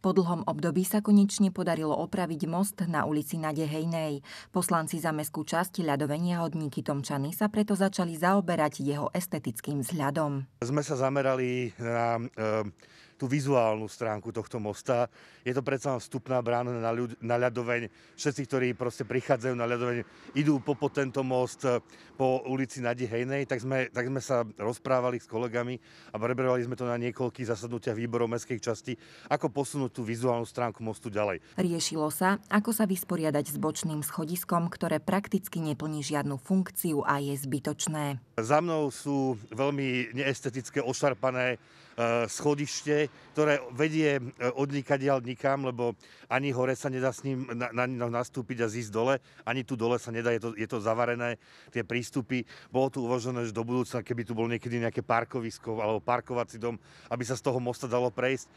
Po dlhom období sa konečne podarilo opraviť most na ulici Nadehejnej. Poslanci za mestskú časť ľadovenia hodníky Tomčany sa preto začali zaoberať jeho estetickým vzhľadom. Sme sa zamerali na e, tú vizuálnu stránku tohto mosta. Je to predsa vstupná brána na, ľud, na ľadoveň. Všetci, ktorí proste prichádzajú na ľadoveň, idú po, po tento most, po ulici Nadi Hejnej, tak sme, tak sme sa rozprávali s kolegami a preberali sme to na niekoľkých zasadnutiach výborov mestskej časti, ako posunúť tú vizuálnu stránku mostu ďalej. Riešilo sa, ako sa vysporiadať s bočným schodiskom, ktoré prakticky neplní žiadnu funkciu a je zbytočné. Za mnou sú veľmi neestetické, ošarpané eh, schodište, ktoré vedie e, odnikať nikadiaľ nikam, lebo ani hore sa nedá s ním na, na, nastúpiť a zísť dole, ani tu dole sa nedá, je to, je to zavarené, tie prístupy. Bolo tu uvažené, že do budúcna, keby tu bol niekedy nejaké parkovisko alebo parkovací dom, aby sa z toho mosta dalo prejsť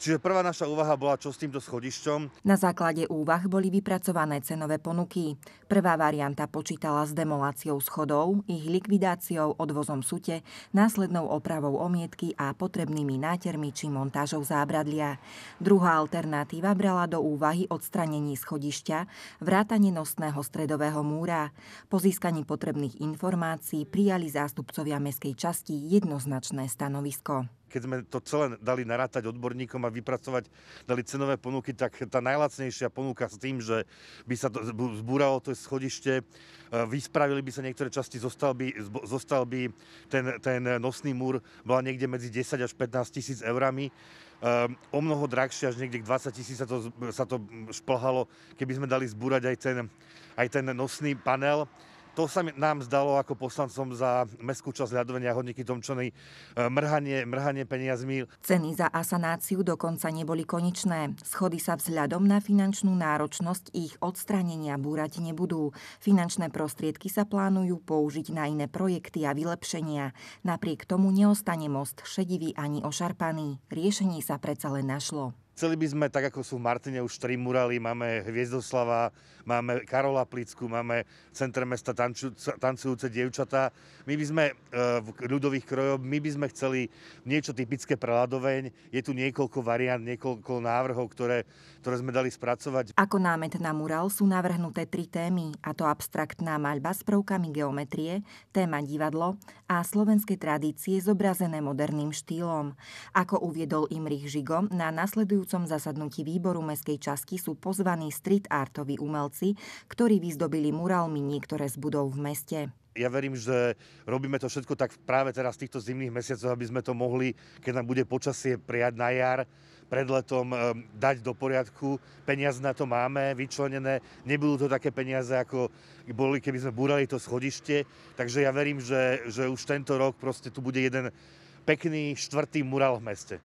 Čiže prvá naša úvaha bola, čo s týmto schodišťom. Na základe úvah boli vypracované cenové ponuky. Prvá varianta počítala s demoláciou schodov, ich likvidáciou, odvozom sute, následnou opravou omietky a potrebnými nátermi či montážou zábradlia. Druhá alternatíva brala do úvahy odstranení schodišťa, vrátanie nosného stredového múra. Po získaní potrebných informácií prijali zástupcovia mestskej časti jednoznačné stanovisko keď sme to celé dali narátať odborníkom a vypracovať, dali cenové ponuky, tak tá najlacnejšia ponuka s tým, že by sa to zbúralo to schodište, e, vyspravili by sa niektoré časti, zostal by, zostal by ten, ten nosný múr, bola niekde medzi 10 až 15 tisíc eurami ehm, o mnoho drahšie, až niekde k 20 tisíc sa to, sa to šplhalo, keby sme dali zbúrať aj ten, aj ten nosný panel. To sa nám zdalo ako poslancom za mestskú časť ľadovenia hodníky Tomčony e, mrhanie, mrhanie peniazmi. Ceny za asanáciu dokonca neboli konečné. Schody sa vzhľadom na finančnú náročnosť ich odstranenia búrať nebudú. Finančné prostriedky sa plánujú použiť na iné projekty a vylepšenia. Napriek tomu neostane most šedivý ani ošarpaný. Riešenie sa predsa len našlo. Chceli by sme, tak ako sú v Martine už tri murály, máme Hviezdoslava, máme Karola Plicku, máme v centre mesta tanču, tancujúce dievčatá. My by sme eh, v ľudových krojoch, my by sme chceli niečo typické pre Ladoveň. Je tu niekoľko variant, niekoľko návrhov, ktoré, ktoré sme dali spracovať. Ako námet na murál sú navrhnuté tri témy, a to abstraktná maľba s prvkami geometrie, téma divadlo a slovenské tradície zobrazené moderným štýlom. Ako uviedol Imrich Žigo na nasledujúcu budúcom zasadnutí výboru mestskej časti sú pozvaní street artoví umelci, ktorí vyzdobili murálmi niektoré z budov v meste ja verím, že robíme to všetko tak práve teraz v týchto zimných mesiacoch, aby sme to mohli, keď nám bude počasie prijať na jar, pred letom eh, dať do poriadku. Peniaze na to máme vyčlenené. Nebudú to také peniaze, ako boli, keby sme búrali to schodište. Takže ja verím, že, že už tento rok proste tu bude jeden pekný štvrtý mural v meste.